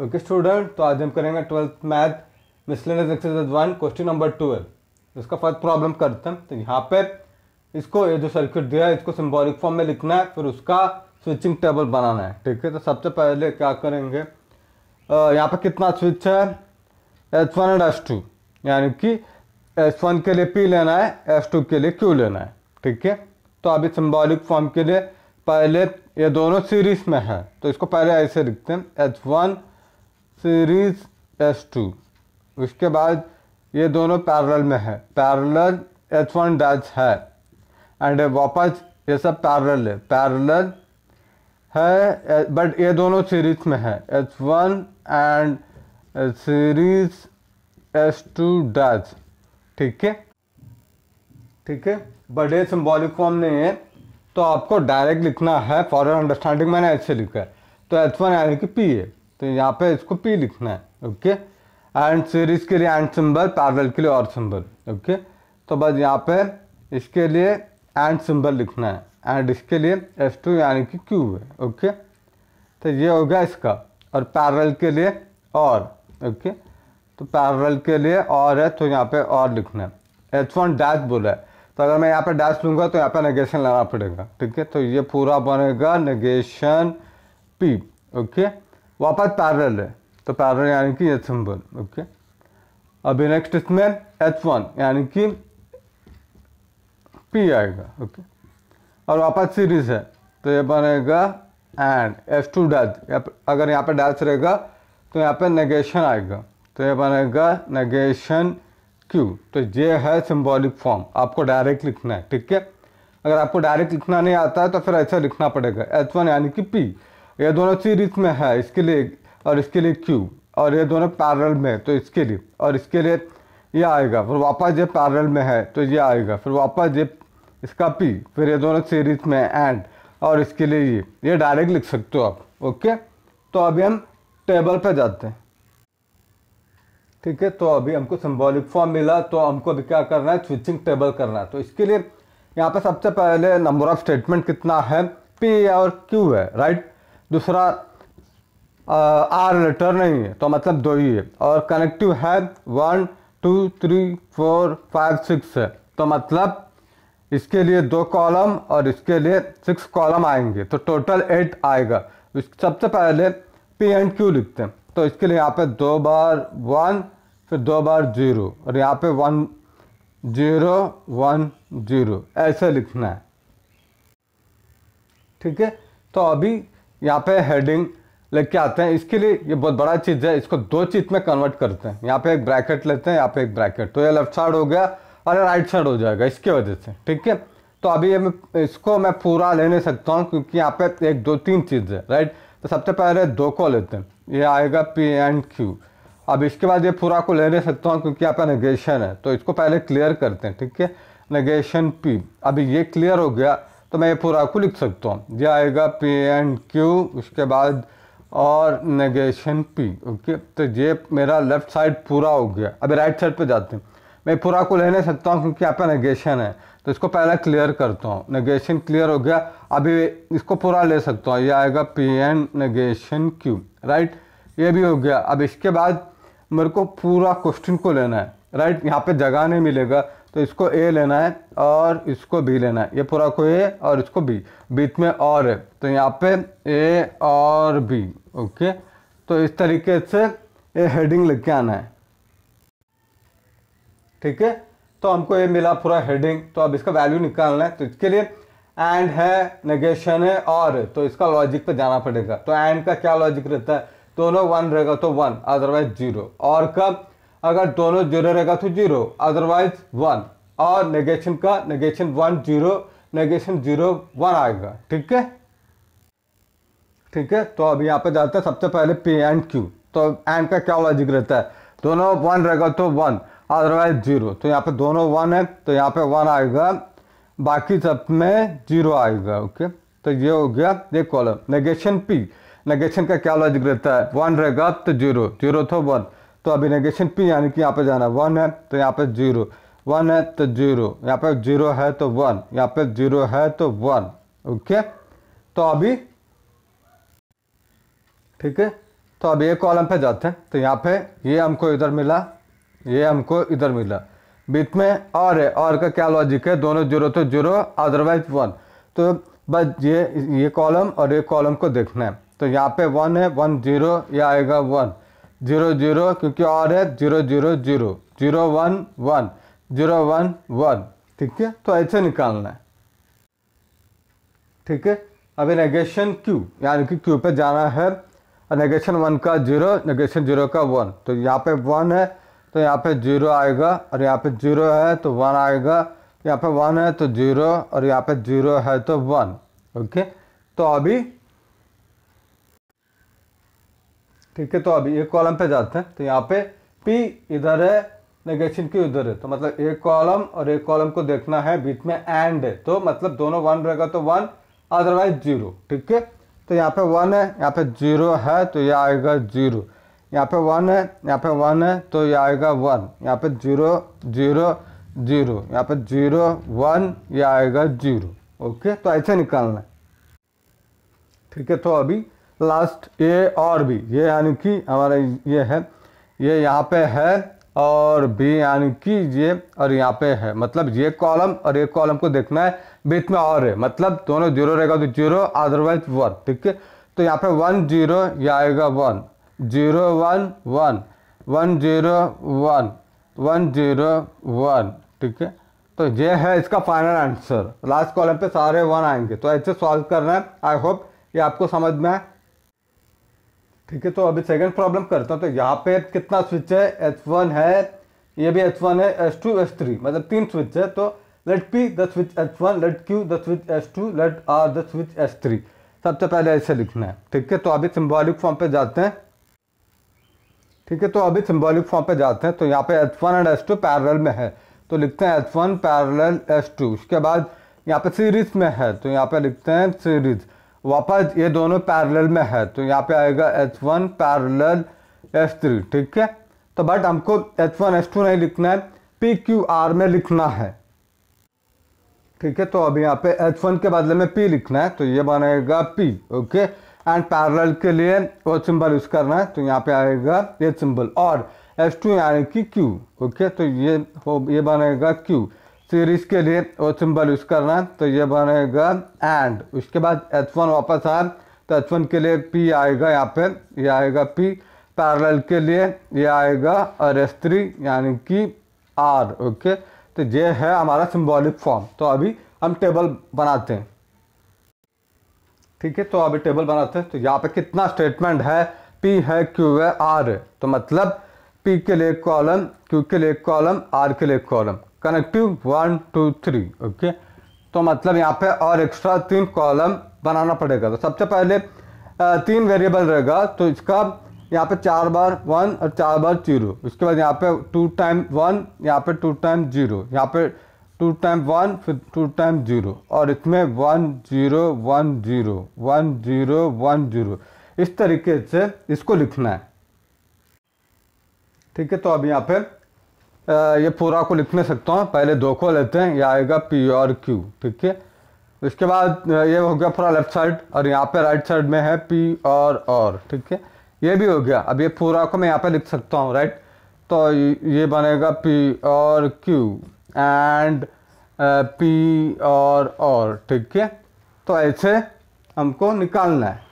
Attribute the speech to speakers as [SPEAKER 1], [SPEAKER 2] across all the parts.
[SPEAKER 1] okay student तो आज हम करेंगे twelfth math miscellaneous exercise one question number twelve इसका फर्स्ट प्रॉब्लम करते हैं तो यहाँ पे इसको ये जो सर्किट दिया है इसको सिम्बॉलिक फॉर्म में लिखना है फिर उसका स्विचिंग टेबल बनाना है ठीक है तो सबसे पहले क्या करेंगे यहाँ पर कितना स्विच है H one and S two यानी कि एस वन के लिए पी लेना है एस टू के लिए क्यू लेना है ठीक है तो अभी सिम्बॉलिक फॉर्म के लिए पहले ये दोनों सीरीज में है तो इसको पहले ऐसे लिखते हैं H one series S two उसके बाद ये दोनों पैरल में है पैरल एच वन डैच है एंड वापस ये सब पैरल है पैरल है बट ये दोनों सीरीज में है H one and series S two dash ठीक है ठीक है बट ये सिम्बॉलिक फॉर्म नहीं है तो आपको डायरेक्ट लिखना है फॉरन अंडरस्टैंडिंग मैंने ऐसे लिखा है तो एच वन यानी कि पी है तो यहाँ पे इसको पी लिखना है ओके एंड सीरीज के लिए एंड सिंबल पैरल के लिए और सिंबल ओके तो बस यहाँ पे इसके लिए एंड सिंबल लिखना है एंड इसके लिए एस टू यानी कि क्यू है ओके तो ये हो गया इसका और पैरल के लिए और ओके तो पैरल के लिए और है तो यहाँ पे और लिखना है एच वन डैश बोला है तो अगर मैं यहाँ पे डैश लूँगा तो यहाँ पे नेगेशन लगाना पड़ेगा ठीक है तो ये पूरा बनेगा नेगेशन पी ओके वापस पैरल है तो पैरल यानी कि ये सिंबल ओके अभी नेक्स्ट इसमें एच वन यानी कि पी आएगा ओके और वापस सीरीज है तो ये बनेगा एंड एस टू डैच अगर यहाँ पे डैच रहेगा तो यहाँ पे नेगेशन आएगा तो ये बनेगा नेगेशन क्यू तो ये है सिंबॉलिक फॉर्म आपको डायरेक्ट लिखना है ठीक है अगर आपको डायरेक्ट लिखना नहीं आता है तो फिर ऐसा लिखना पड़ेगा एच वन यानी कि पी ये दोनों सीरीज में है इसके लिए और इसके लिए क्यू और ये दोनों पैरल में तो इसके लिए और इसके लिए ये आएगा फिर वापस ये पैरल में है तो ये आएगा फिर वापस ये इसका पी फिर ये दोनों सीरीज में एंड और इसके लिए ये ये डायरेक्ट लिख सकते हो आप ओके तो अभी हम टेबल पर जाते हैं ठीक है तो अभी हमको सिम्बॉलिक फॉर्म मिला तो हमको अभी क्या करना है स्विचिंग टेबल करना है तो इसके लिए यहाँ पर सबसे पहले नंबर ऑफ स्टेटमेंट कितना है पी और क्यू है राइट दूसरा आर लेटर नहीं है तो मतलब दो ही है और कनेक्टिव है one two three four five six है तो मतलब इसके लिए दो कॉलम और इसके लिए सिक्स कॉलम आएंगे तो टोटल एट आएगा सबसे पहले पी एंड क्यू लिखते हैं तो इसके लिए यहाँ पे दो बार वन फिर दो बार जीरो और यहाँ पे वन जीरो वन जीरो ऐसे लिखना है ठीक है तो अभी यहाँ पे हेडिंग लेके के आते हैं इसके लिए ये बहुत बड़ा चीज़ है इसको दो चीज़ में कन्वर्ट करते हैं यहाँ पे एक ब्रैकेट लेते हैं यहाँ पे एक ब्रैकेट तो ये लेफ्ट साइड हो गया और ये राइट साइड हो जाएगा इसके वजह से ठीक है तो अभी ये इसको मैं पूरा ले नहीं सकता हूँ क्योंकि यहाँ पे एक दो तीन चीज़ है राइट तो सबसे पहले दो को लेते हैं ये आएगा पी एंड क्यू अब इसके बाद ये पूरा को ले नहीं सकता हूँ क्योंकि यहाँ पे नेगेशन है तो इसको पहले क्लियर करते हैं ठीक है नेगेशन पी अभी ये क्लियर हो गया तो मैं ये पूरा को लिख सकता हूँ यह आएगा पी एंड क्यू उसके बाद और नेगेशन पी ओके तो ये मेरा लेफ़्ट साइड पूरा हो गया अभी राइट साइड पे जाते हैं मैं पूरा को नहीं सकता हूँ क्योंकि यहाँ पे नेगेशन है तो इसको पहले क्लियर करता हूँ नेगेशन क्लियर हो गया अभी इसको पूरा ले सकता हूँ ये आएगा P and negation Q right ये भी हो गया अब इसके बाद मेरे को पूरा क्वेश्चन को लेना है राइट यहाँ पे जगह नहीं मिलेगा तो इसको ए लेना है और इसको बी लेना है ये पूरा को ए और इसको बी बीच में और है तो यहाँ पे ए और बी ओके तो इस तरीके से ये हेडिंग लग के आना है ठीक है तो हमको ये मिला पूरा हेडिंग तो अब इसका वैल्यू निकालना है तो इसके लिए एंड है नेगेशन है और तो इसका लॉजिक पे जाना पड़ेगा तो एंड का क्या लॉजिक रहता है दोनों वन रहेगा तो वन अदरवाइज जीरो और कब अगर दोनों जीरो रहेगा तो जीरो अदरवाइज वन और नेगेशन का negation one zero negation zero one आएगा ठीक है ठीक है तो अब यहाँ पर जाते हैं सबसे पहले पी एंड क्यू तो एंड का क्या लॉजिक रहता है दोनों वन रहेगा तो वन अदरवाइज जीरो तो यहाँ पे दोनों वन है तो यहाँ पे वन आएगा बाकी सब में जीरो आएगा ओके तो ये हो गया ये कॉलम नेगेशन पी नेगेशन का क्या लॉजिक रहता है वन रहेगा तो जीरो जीरो तो वन तो अभी नेगेशन पी यानी कि यहाँ पे जाना वन है तो यहाँ पे जीरो वन है तो जीरो यहाँ पे जीरो है तो वन यहाँ पे जीरो है तो वन ओके तो अभी ठीक है तो अब ये कॉलम पे जाते हैं तो यहाँ पे ये हमको इधर मिला ये हमको इधर मिला बीच में और है और का क्या लॉजिक है दोनों जीरो तो जीरो अदरवाइज वन तो बस ये ये कॉलम और ये कॉलम को देखना है तो यहाँ पे वन है वन जीरो ये आएगा वन जीरो जीरो क्योंकि और है zero zero zero zero one one zero one one ठीक है तो ऐसे निकालना है ठीक है अभी नेगेशन क्यू यानी कि क्यू पे जाना है नेगेशन वन का जीरो नेगेशन जीरो का वन तो यहाँ पे वन है तो यहाँ पे जीरो आएगा और यहाँ पे जीरो है तो वन आएगा यहाँ पे वन है तो जीरो और यहाँ पे जीरो है तो वन ओके तो अभी ठीक है तो अभी एक कॉलम पे जाते हैं तो यहाँ पे पी इधर है नेगेशन की उधर है तो मतलब एक कॉलम और एक कॉलम को देखना है बीच में एंड है तो मतलब दोनों वन रहेगा तो वन अदरवाइज जीरो ठीक है तो यहाँ पे वन है यहाँ पे जीरो है तो यह आएगा जीरो यहाँ पे वन है यहाँ पे वन है तो यह आएगा वन यहाँ पे जीरो जीरो जीरो यहाँ पे जीरो वन यह आएगा जीरो ओके तो ऐसे निकालना है ठीक है तो अभी लास्ट ये और भी ये यानी कि हमारा ये है ये यहाँ पे है और बी यानी कि ये और यहाँ पे है मतलब ये कॉलम और ये कॉलम को देखना है बीच में और है मतलब दोनों जीरो रहेगा तो जीरो अदरवाइज वन ठीक है तो यहाँ पे वन जीरो ये आएगा one zero one one one zero one one zero one ठीक है तो ये है इसका फाइनल आंसर लास्ट कॉलम पे सारे वन आएंगे तो ऐसे सॉल्व करना है आई होप ये आपको समझ में है ठीक है तो अभी सेकंड प्रॉब्लम करता हूँ तो यहाँ पे कितना स्विच है एच वन है ये भी एच वन है एच टू एच थ्री मतलब तीन स्विच है तो let P the switch H one let Q the switch H two let R the switch H three सबसे पहले ऐसे लिखना है ठीक है तो अभी सिम्बॉलिक फॉर्म पे जाते हैं ठीक है तो अभी सिम्बॉलिक फॉर्म पे जाते हैं तो यहाँ पे H one and S two parallel में है तो लिखते हैं H one parallel H two उसके बाद यहाँ पे सीरीज में है तो यहाँ पे लिखते हैं सीरीज़ वापस ये दोनों पैरेलल में है तो यहाँ पे आएगा H one parallel S three ठीक है तो बट हमको एच वन एस टू नहीं लिखना है पी क्यू आर में लिखना है ठीक है तो अब यहाँ पे एच वन के बदले में पी लिखना है तो ये बनेगा पी ओके एंड पैरेलल के लिए वो सिंबल यूज़ करना है तो यहाँ पे आएगा ये सिंबल और एस टू यानी कि क्यू ओके तो ये हो ये बनेगा क्यू सीरीज के लिए वो सिंबल यूज़ करना तो ये बनेगा एंड उसके बाद एच वन वापस आए तो एच वन के लिए पी आएगा यहाँ पे ये आएगा पी पैरेलल के लिए ये आएगा और एस थ्री यानी कि आर ओके तो ये है हमारा सिम्बॉलिक फॉर्म तो अभी हम टेबल बनाते हैं ठीक है तो अभी टेबल बनाते हैं तो यहाँ पे कितना स्टेटमेंट है पी है क्यू है आर है तो मतलब पी के लिए कॉलम क्यू के लिए कॉलम आर के लिए column connective one two three okay तो मतलब यहाँ पे और एक्स्ट्रा तीन कॉलम बनाना पड़ेगा तो सबसे पहले तीन वेरिएबल रहेगा तो इसका यहाँ पे चार बार वन और चार बार जीरो उसके बाद यहाँ पे टू टाइम वन यहाँ पे टू टाइम जीरो यहाँ पे टू टाइम वन फिर टू टाइम जीरो और इसमें one zero one zero one zero one zero इस तरीके से इसको लिखना है ठीक है तो अब यहाँ पे ये पूरा को लिखने सकता हूँ पहले दो को लेते हैं ये आएगा पी और क्यू ठीक है इसके बाद ये हो गया पूरा लेफ्ट साइड और यहाँ पे राइट साइड में है पी और और ठीक है ये भी हो गया अब ये पूरा को मैं यहाँ पे लिख सकता हूँ राइट तो ये बनेगा पी और क्यू एंड पी और और ठीक है तो ऐसे हमको निकालना है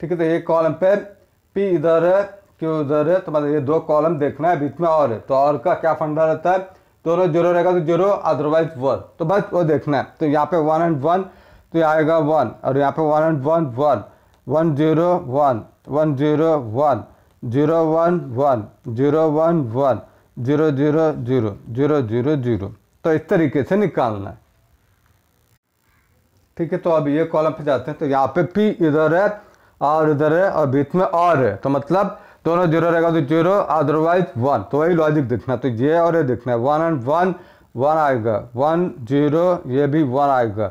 [SPEAKER 1] ठीक है तो ये कॉलम पे पी इधर है की उधर है तो मतलब ये दो कॉलम देखना है बीच में और तो और का क्या फंडा रहता है दोनों जीरो तो रहेगा तो जीरो अदरवाइज वन तो बस वो देखना है तो यहाँ पे वन एंड वन तो आएगा वन और यहाँ पे one and one one one zero one one zero one zero one one zero one one zero zero zero zero zero zero तो इस तरीके से निकालना है ठीक है तो अब ये कॉलम पे जाते हैं तो यहाँ पे पी इधर है और इधर है और बीच में और है तो मतलब दोनों तो जीरो रहेगा तो जीरो अदरवाइज वन तो वही लॉजिक देखना तो ये और ये देखना है वन एंड वन वन आएगा वन जीरो ये भी वन आएगा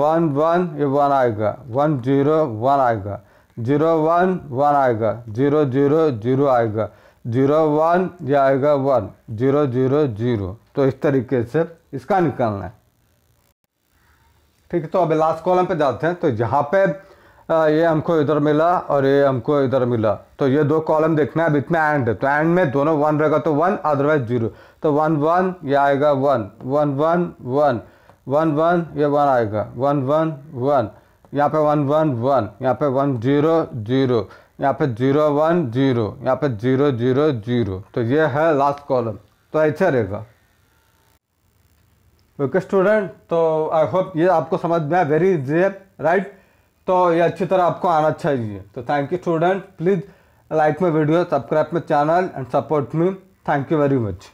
[SPEAKER 1] वन वन ये वन आएगा वन जीरो वन आएगा जीरो वन वन आएगा जीरो जीरो जीरो आएगा जीरो वन ये आएगा वन जीरो जीरो जीरो तो इस तरीके से इसका निकालना है ठीक है तो अब लास्ट कॉलम पे जाते हैं तो यहाँ पे ये हमको इधर मिला और ये हमको इधर मिला तो ये दो कॉलम देखना है इतना एंड तो एंड में दोनों वन रहेगा तो वन अदरवाइज जीरो तो वन वन ये आएगा one one one one one one ये वन आएगा वन वन वन यहाँ पे वन वन वन यहाँ पे वन जीरो जीरो यहाँ पे जीरो वन जीरो यहाँ पे जीरो जीरो जीरो तो ये है लास्ट कॉलम तो ऐसा रहेगा ओके स्टूडेंट तो आई होप ये आपको समझ में आया वेरी इजी है राइट तो ये अच्छी तरह आपको आना अच्छा चाहिए तो thank you student please like my video subscribe my channel and support me thank you very much